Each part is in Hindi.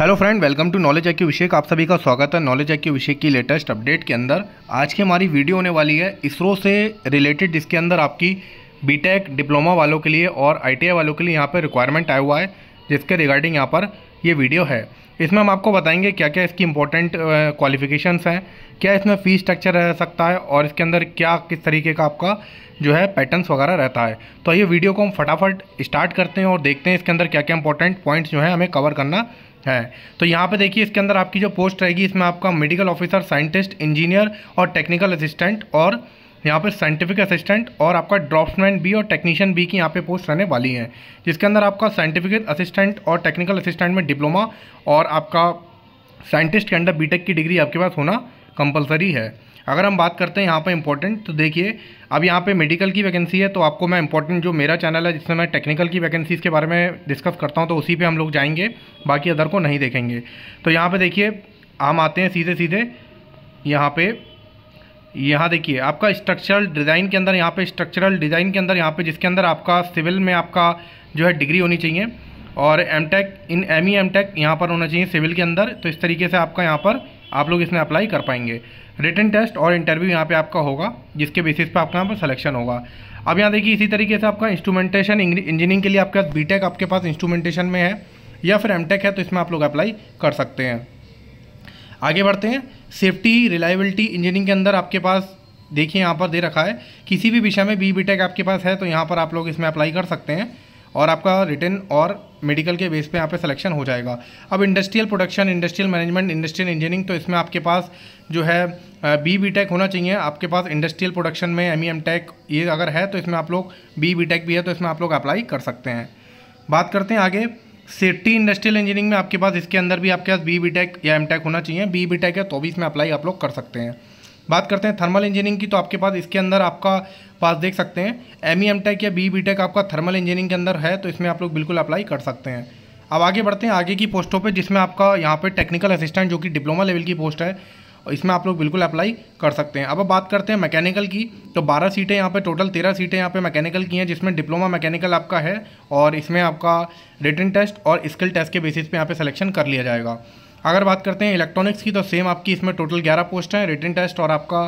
hello friend welcome to knowledge आई विषय आप सभी का स्वागत है नॉलेज आई विषय की लेटेस्ट अपडेट के अंदर आज की हमारी वीडियो होने वाली है इसरो से रिलेटेड जिसके अंदर आपकी बीटेक डिप्लोमा वालों के लिए और आईटीआई वालों के लिए यहाँ पर रिक्वायरमेंट आया हुआ है जिसके रिगार्डिंग यहाँ पर ये वीडियो है इसमें हम आपको बताएंगे क्या क्या इसकी इंपॉर्टेंट क्वालिफिकेशंस हैं क्या इसमें फ़ी स्ट्रक्चर रह सकता है और इसके अंदर क्या किस तरीके का आपका जो है पैटर्न्स वगैरह रहता है तो ये वीडियो को हम फटाफट स्टार्ट करते हैं और देखते हैं इसके अंदर क्या क्या इंपॉर्टेंट पॉइंट्स जो है हमें कवर करना है तो यहाँ पे देखिए इसके अंदर आपकी जो पोस्ट रहेगी इसमें आपका मेडिकल ऑफिसर साइंटिस्ट इंजीनियर और टेक्निकल असिस्टेंट और यहाँ पर साइंटिफिक असिस्टेंट और आपका ड्राफ्टमैन भी और टेक्नीशियन भी की यहाँ पे पोस्ट रहने वाली हैं जिसके अंदर आपका साइंटिफिक असिस्टेंट और टेक्निकल असिस्टेंट में डिप्लोमा और आपका साइंटिस्ट के अंडर बीटेक की डिग्री आपके पास होना कंपलसरी है अगर हम बात करते हैं यहाँ पर इंपॉर्टेंट तो देखिए अब यहाँ पे मेडिकल की वैकेंसी है तो आपको मैं इंपॉर्टेंट जो मेरा चैनल है जिसमें मैं टेक्निकल की वैकेंसीज़ के बारे में डिस्कस करता हूँ तो उसी पे हम लोग जाएंगे बाकी अदर को नहीं देखेंगे तो यहाँ पे देखिए हम आते हैं सीधे सीधे यहाँ पे यहाँ देखिए आपका स्ट्रक्चरल डिज़ाइन के अंदर यहाँ पर स्ट्रक्चरल डिज़ाइन के अंदर यहाँ पे जिसके अंदर आपका सिविल में आपका जो है डिग्री होनी चाहिए और M tech in M E M tech यहाँ पर होना चाहिए सिविल के अंदर तो इस तरीके से आपका यहाँ पर आप लोग इसमें अप्लाई कर पाएंगे रिटर्न टेस्ट और इंटरव्यू यहाँ पे आपका होगा जिसके बेसिस पे आपका यहाँ पर सिलेक्शन होगा अब यहाँ देखिए इसी तरीके से आपका इंस्ट्रूमेंटेशन इंजीनियरिंग के लिए आपके पास बीटेक आपके पास इंस्ट्रूमेंटेशन में है या फिर एमटेक है तो इसमें आप लोग अप्लाई कर सकते हैं आगे बढ़ते हैं सेफ्टी रिलायबिलिटी इंजीनियरिंग के अंदर आपके पास देखिए यहाँ पर दे रखा है किसी भी विषय में बी बी आपके पास है तो यहाँ पर आप लोग इसमें अप्लाई कर सकते हैं और आपका रिटर्न और मेडिकल के बेस पे यहाँ पे सिलेक्शन हो जाएगा अब industrial production industrial management industrial engineering तो इसमें आपके पास जो है बी बी टेक होना चाहिए आपके पास इंडस्ट्रियल प्रोडक्शन में एम ई एम टेक ये अगर है तो इसमें आप लोग बी बी टेक भी है तो इसमें आप लोग अप्लाई कर सकते हैं बात करते हैं आगे सेफ्टी इंडस्ट्रियल इंजीनियरिंग में आपके पास इसके अंदर भी आपके पास बी बी टेक या एम टेक होना चाहिए बी बी टेक है तो भी इसमें अप्लाई आप लोग कर सकते हैं बात करते हैं थर्मल इंजीनियरिंग की तो आपके पास इसके अंदर आपका पास देख सकते हैं एम ई एम टेक या बी बी टेक आपका थर्मल इंजीनियरिंग के अंदर है तो इसमें आप लोग बिल्कुल अप्लाई कर सकते हैं अब आगे बढ़ते हैं आगे की पोस्टों पे जिसमें आपका यहाँ पे टेक्निकल असिस्टेंट जो कि डिप्लोमा लेवल की पोस्ट है और इसमें आप लोग बिल्कुल अप्लाई कर सकते हैं अब बात करते हैं मैकेनिकल की तो 12 सीटें यहाँ पे टोटल 13 सीटें यहाँ पे मैकेनिकल की हैं जिसमें डिप्लोमा मैकेनिकल आपका है और इसमें आपका रिटर्न टेस्ट और स्किल टेस्ट के बेसिस पे यहाँ पर सलेक्शन कर लिया जाएगा अगर बात करते हैं इलेक्ट्रॉनिक्स की तो सेम आपकी इसमें टोटल ग्यारह पोस्ट हैं रिटर्न टेस्ट और आपका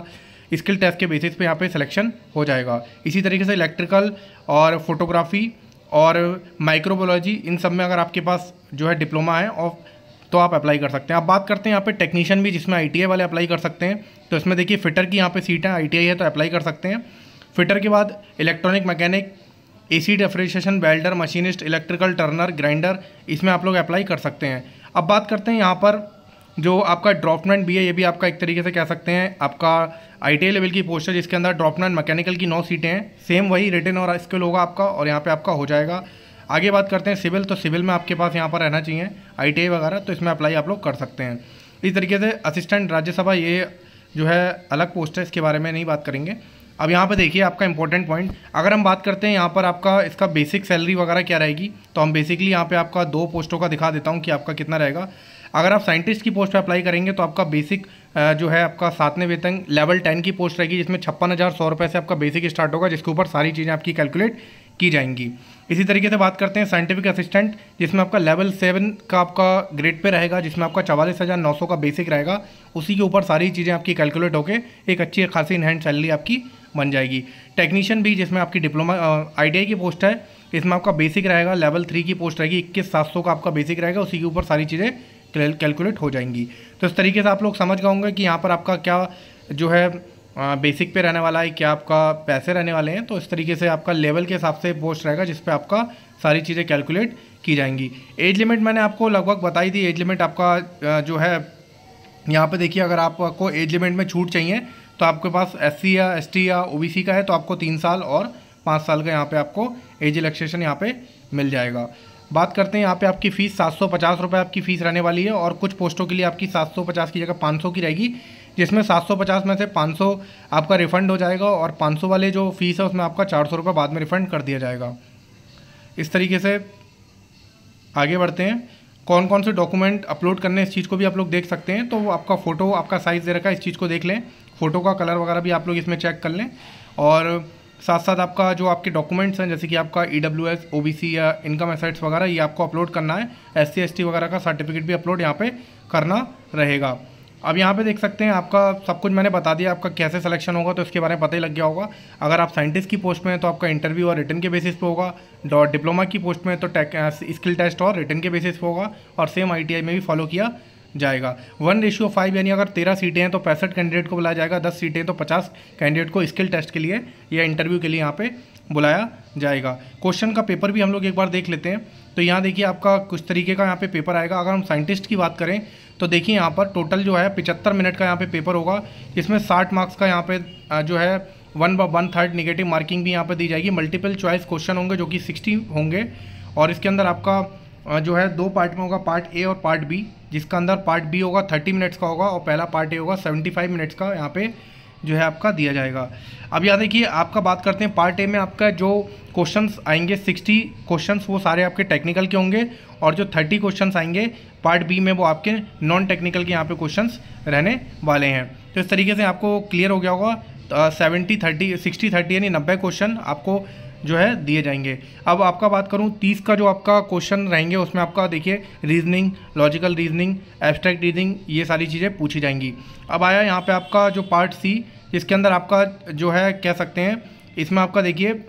स्किल टेस्ट के बेसिस पे यहाँ पे सिलेक्शन हो जाएगा इसी तरीके से इलेक्ट्रिकल और फोटोग्राफी और माइक्रोबोलॉजी इन सब में अगर आपके पास जो है डिप्लोमा है और तो आप अप्लाई कर सकते हैं आप बात करते हैं यहाँ पे टेक्नीशियन भी जिसमें आई वाले अप्लाई कर सकते हैं तो इसमें देखिए फिटर की यहाँ पे सीट है आई है तो अप्लाई कर सकते हैं फिटर के बाद electronic mechanic AC refrigeration welder machinist electrical turner grinder इसमें आप लोग अप्लाई कर सकते हैं अब बात करते हैं यहाँ पर जो आपका ड्रॉपमेंट भी है ये भी आपका एक तरीके से कह सकते हैं आपका आई लेवल की पोस्टर जिसके अंदर ड्रॉपमेंट मैकेनिकल की नौ सीटें हैं सेम वही रिटर्न और स्किल होगा आपका और यहाँ पर आपका हो जाएगा आगे बात करते हैं सिविल तो सिविल में आपके पास यहाँ पर रहना चाहिए आई वगैरह तो इसमें अप्लाई आप लोग कर सकते हैं इस तरीके से असिस्टेंट राज्यसभा ये जो है अलग पोस्ट है इसके बारे में नहीं बात करेंगे अब यहाँ पर देखिए आपका इंपॉर्टेंट पॉइंट अगर हम बात करते हैं यहाँ पर आपका इसका बेसिक सैलरी वगैरह क्या रहेगी तो हम बेसिकली यहाँ पर आपका दो पोस्टों का दिखा देता हूँ कि आपका कितना रहेगा अगर आप साइंटिस्ट की पोस्ट पर अप्लाई करेंगे तो आपका बेसिक जो है आपका सातवें वेतन लेवल टेन की पोस्ट रहेगी जिसमें छप्पन हज़ार सौ रुपये से आपका बेसिक स्टार्ट होगा जिसके ऊपर सारी चीज़ें आपकी कैलकुलेट की जाएंगी इसी तरीके से बात करते हैं साइंटिफिक असिस्टेंट जिसमें आपका लेवल सेवन का आपका ग्रेड पे रहेगा जिसमें आपका चवालीस हज़ार नौ सौ का बेसिक रहेगा उसी के ऊपर सारी चीज़ें आपकी कैलकुलेट होकर एक अच्छी खासी इनहैंड सैलरी आपकी बन जाएगी टेक्नीशियन भी जिसमें आपकी डिप्लोमा आई की पोस्ट है इसमें आपका बेसिक रहेगा लेवल थ्री की पोस्ट रहेगी इक्कीस सात सौ का आपका बेसिक रहेगा उसी के ऊपर सारी चीज़ें कैलकुलेट हो जाएंगी तो इस तरीके से आप लोग समझ गए कि यहाँ पर आपका क्या जो है बेसिक पे रहने वाला है क्या आपका पैसे रहने वाले हैं तो इस तरीके से आपका लेवल के हिसाब से पोस्ट रहेगा जिस पर आपका सारी चीज़ें कैलकुलेट की जाएंगी एज लिमिट मैंने आपको लगभग बताई थी एज लिमिट आपका जो है यहाँ पर देखिए अगर आपको एज लिमिट में छूट चाहिए तो आपके पास एस या एस या ओ का है तो आपको तीन साल और पाँच साल का यहाँ पे आपको एज रिलेक्सेशन यहाँ पे मिल जाएगा बात करते हैं यहाँ पे आपकी फ़ीस सात सौ पचास रुपये आपकी फ़ीस रहने वाली है और कुछ पोस्टों के लिए आपकी सात सौ पचास की जगह पाँच सौ की रहेगी जिसमें सात सौ पचास में से पाँच सौ आपका रिफ़ंड हो जाएगा और पाँच सौ वाले जो फ़ीस है उसमें आपका चार सौ रुपये बाद में रिफ़ंड कर दिया जाएगा इस तरीके से आगे बढ़ते हैं कौन कौन से डॉक्यूमेंट अपलोड करने इस चीज़ को भी आप लोग देख सकते हैं तो आपका फ़ोटो आपका साइज़ दे रखा है इस चीज़ को देख लें फ़ोटो का कलर वगैरह भी आप लोग इसमें चेक कर लें और साथ साथ आपका जो आपके डॉक्यूमेंट्स हैं जैसे कि आपका E W S O B C या इनकम एसेट्स वगैरह ये आपको अपलोड करना है एस सी एस टी वगैरह का सर्टिफिकेट भी अपलोड यहाँ पे करना रहेगा अब यहाँ पे देख सकते हैं आपका सब कुछ मैंने बता दिया आपका कैसे सिलेक्शन होगा तो इसके बारे में पता ही लग गया होगा अगर आप साइंटिस्ट की पोस्ट में हैं तो आपका इंटरव्यू और रिटर्न के बेसिस पे होगा डॉ डिप्लोमा की पोस्ट में तो टेक स्किल टेस्ट और रिटर्न के बेसिस पे होगा और सेम आई में भी फॉलो किया जाएगा वन रेशियो फाइव यानी अगर तेरह सीटें हैं तो पैंसठ कैंडिडेट को बुलाया जाएगा दस सीटें तो पचास कैंडिडेट को स्किल टेस्ट के लिए या इंटरव्यू के लिए यहाँ पे बुलाया जाएगा क्वेश्चन का पेपर भी हम लोग एक बार देख लेते हैं तो यहाँ देखिए आपका कुछ तरीके का यहाँ पे पेपर आएगा अगर हम साइंटिस्ट की बात करें तो देखिए यहाँ पर टोटल जो है पिचहत्तर मिनट का यहाँ पे पेपर होगा इसमें साठ मार्क्स का यहाँ पे जो है one by one third negative marking भी यहाँ पर दी जाएगी मल्टीपल चॉइस क्वेश्चन होंगे जो कि सिक्सटी होंगे और इसके अंदर आपका जो है दो पार्ट में होगा पार्ट ए और पार्ट बी जिसका अंदर पार्ट बी होगा थर्टी मिनट्स का होगा और पहला पार्ट ए होगा सेवेंटी फाइव मिनट्स का यहाँ पे जो है आपका दिया जाएगा अब याद देखिए आपका बात करते हैं पार्ट ए में आपका जो क्वेश्चंस आएंगे सिक्सटी क्वेश्चंस वो सारे आपके टेक्निकल के होंगे और जो थर्टी क्वेश्चन आएंगे पार्ट बी में वो आपके नॉन टेक्निकल के यहाँ पे क्वेश्चन रहने वाले हैं तो इस तरीके से आपको क्लियर हो गया होगा सेवेंटी थर्टी सिक्सटी थर्टी यानी नब्बे क्वेश्चन आपको जो है दिए जाएंगे अब आपका बात करूँ तीस का जो आपका क्वेश्चन रहेंगे उसमें आपका देखिए reasoning logical reasoning abstract reasoning ये सारी चीज़ें पूछी जाएंगी अब आया यहाँ पर आपका जो पार्ट सी इसके अंदर आपका जो है कह सकते हैं इसमें आपका देखिए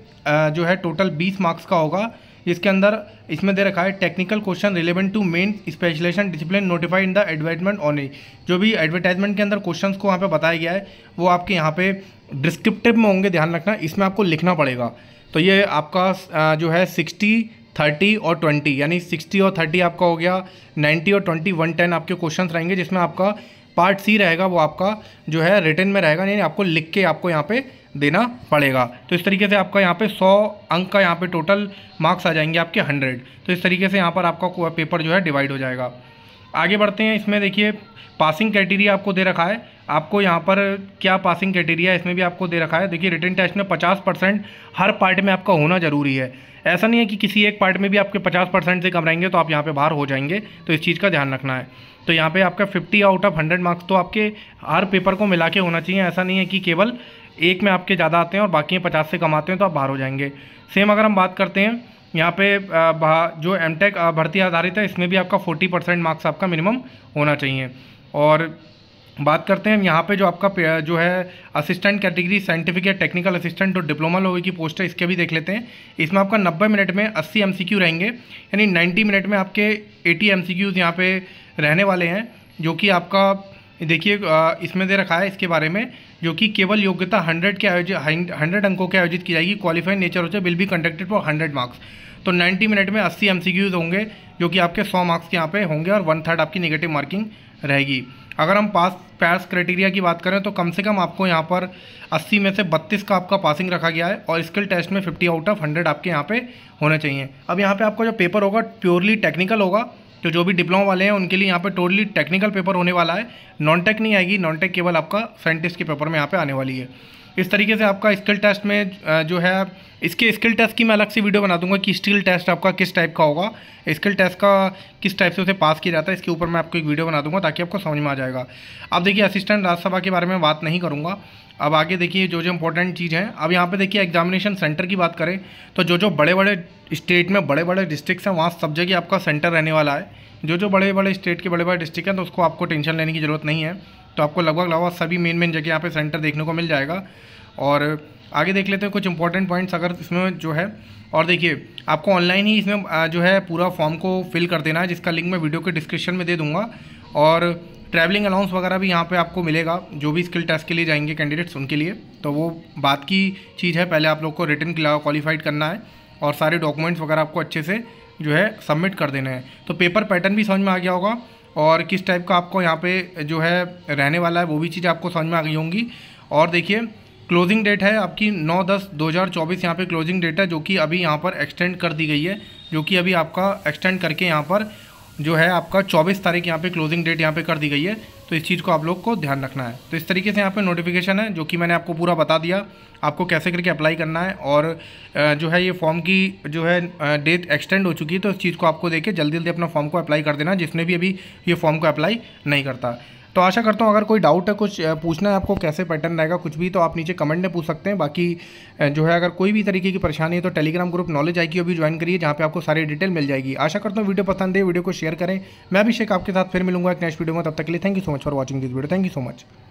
जो है टोटल बीस मार्क्स का होगा इसके अंदर इसमें दे रखा है technical question relevant to main specialization discipline notified in the advertisement on जो भी एडवर्टाइजमेंट के अंदर क्वेश्चंस को वहाँ पे बताया गया है वो आपके यहाँ पे डिस्क्रिप्टिव में होंगे ध्यान रखना इसमें आपको लिखना पड़ेगा तो ये आपका जो है सिक्सटी थर्टी और ट्वेंटी यानी सिक्सटी और थर्टी आपका हो गया नाइन्टी और ट्वेंटी वन टेन आपके क्वेश्चन रहेंगे जिसमें आपका पार्ट सी रहेगा वो आपका जो है रिटर्न में रहेगा यानी आपको लिख के आपको यहाँ पे देना पड़ेगा तो इस तरीके से आपका यहाँ पे 100 अंक का यहाँ पे टोटल मार्क्स आ जाएंगे आपके 100 तो इस तरीके से यहाँ पर आपका पेपर जो है डिवाइड हो जाएगा आगे बढ़ते हैं इसमें देखिए पासिंग क्राइटेरिया आपको दे रखा है आपको यहाँ पर क्या पासिंग क्राइटेरिया है इसमें भी आपको दे रखा है देखिए रिटर्न टेस्ट में पचास परसेंट हर पार्ट में आपका होना जरूरी है ऐसा नहीं है कि किसी एक पार्ट में भी आपके पचास परसेंट से कम रहेंगे तो आप यहाँ पे बाहर हो जाएंगे तो इस चीज़ का ध्यान रखना है तो यहाँ पे आपका fifty out of hundred marks तो आपके हर पेपर को मिला के होना चाहिए ऐसा नहीं है कि केवल एक में आपके ज़्यादा आते हैं और बाकी पचास से कम आते हैं तो आप बाहर हो जाएंगे सेम अगर हम बात करते हैं यहाँ पे जो एम टेक भर्ती आधारित है इसमें भी आपका फोर्टी परसेंट मार्क्स आपका मिनिमम होना चाहिए और बात करते हैं यहाँ पे जो आपका जो है असिस्टेंट कैटेगरी साइंटिफिक या टेक्निकल असिस्टेंट और डिप्लोमा लोगों की पोस्ट है इसके भी देख लेते हैं इसमें आपका 90 मिनट में 80 एम रहेंगे यानी 90 मिनट में आपके 80 एमसीक्यूज़ यहाँ पे रहने वाले हैं जो कि आपका देखिए इसमें दे रखा है इसके बारे में जो कि केवल योग्यता हंड्रेड के आयोजित हंड्रेड अंकों के आयोजित की जाएगी qualified nature which will be conducted for hundred marks तो नाइन्टी मिनट में अस्सी एम होंगे जो कि आपके सौ मार्क्स के यहाँ पे होंगे और वन थर्ड आपकी निगेटिव मार्किंग रहेगी अगर हम पास पास क्राइटेरिया की बात करें तो कम से कम आपको यहाँ पर 80 में से 32 का आपका पासिंग रखा गया है और स्किल टेस्ट में 50 आउट ऑफ 100 आपके यहाँ पे होने चाहिए अब यहाँ पे आपका जो पेपर होगा प्योरली टेक्निकल होगा तो जो भी डिप्लोमा वाले हैं उनके लिए यहाँ पे टोटली टेक्निकल पेपर होने वाला है नॉन टेक नहीं आएगी नॉन टेक केवल आपका साइंटिस्ट के पेपर में यहाँ पे आने वाली है इस तरीके से आपका स्किल टेस्ट में जो है इसके स्किल टेस्ट की मैं अलग से वीडियो बना दूंगा कि स्किल टेस्ट आपका किस टाइप का होगा स्किल टेस्ट का किस टाइप से उसे पास किया जाता है इसके ऊपर मैं आपको एक वीडियो बना दूंगा ताकि आपको समझ में आ जाएगा अब देखिए असिस्टेंट राज्यसभा के बारे में बात नहीं करूँगा अब आगे देखिए जो जो इंपॉर्टेंट चीज़ है अब यहाँ पे देखिए एग्जामिनेशन सेंटर की बात करें तो जो जो बड़े बड़े स्टेट में बड़े बड़े डिस्ट्रिक्ट हैं वहाँ सब जगह आपका सेंटर रहने वाला है जो जो बड़े बड़े स्टेट के बड़े बड़े डिस्ट्रिक्ट हैं तो उसको आपको टेंशन लेने की ज़रूरत नहीं है तो आपको लगभग लगभग सभी मेन मेन जगह यहाँ पे सेंटर देखने को मिल जाएगा और आगे देख लेते हैं कुछ इंपॉर्टेंट पॉइंट्स अगर इसमें जो है और देखिए आपको ऑनलाइन ही इसमें जो है पूरा फॉर्म को फिल कर देना है जिसका लिंक मैं वीडियो के डिस्क्रिप्शन में दे दूँगा और ट्रैवलिंग अलाउंस वगैरह भी यहाँ पे आपको मिलेगा जो भी स्किल टेस्ट के लिए जाएंगे कैंडिडेट्स उनके लिए तो वो बात की चीज़ है पहले आप लोग को रिटर्न क्वालिफाइड करना है और सारे डॉक्यूमेंट्स वगैरह आपको अच्छे से जो है सबमिट कर देना है तो पेपर पैटर्न भी समझ में आ गया होगा और किस टाइप का आपको यहाँ पे जो है रहने वाला है वो भी चीज़ आपको समझ में आ गई होंगी और देखिए क्लोजिंग डेट है आपकी 9 दस 2024 यहाँ पर क्लोजिंग डेट है जो कि अभी यहाँ पर एक्सटेंड कर दी गई है जो कि अभी आपका एक्सटेंड करके यहाँ पर जो है आपका 24 तारीख यहाँ पे क्लोजिंग डेट यहाँ पे कर दी गई है तो इस चीज़ को आप लोग को ध्यान रखना है तो इस तरीके से यहाँ पे नोटिफिकेशन है जो कि मैंने आपको पूरा बता दिया आपको कैसे करके अप्लाई करना है और जो है ये फॉर्म की जो है डेट एक्सटेंड हो चुकी है तो इस चीज़ को आपको देखे जल्दी जल्दी अपना फॉर्म को अप्लाई कर देना जिसने भी अभी ये फॉर्म को अप्लाई नहीं करता तो आशा करता हूँ अगर कोई डाउट है कुछ पूछना है आपको कैसे पैटर्न रहेगा कुछ भी तो आप नीचे कमेंट में पूछ सकते हैं बाकी जो है अगर कोई भी तरीके की परेशानी है तो टेलीग्राम ग्रुप नॉलेज आई की भी ज्वाइन करिए जहाँ पर आपको सारी डिटेल मिल जाएगी आशा करता हूँ वीडियो पसंद है वीडियो को शेयर करें मैं अभिषेक आपके साथ फिर मिलूंगा एक नेक्स्ट वीडियो में तब तक के लिए thank you so much for watching this video thank you so much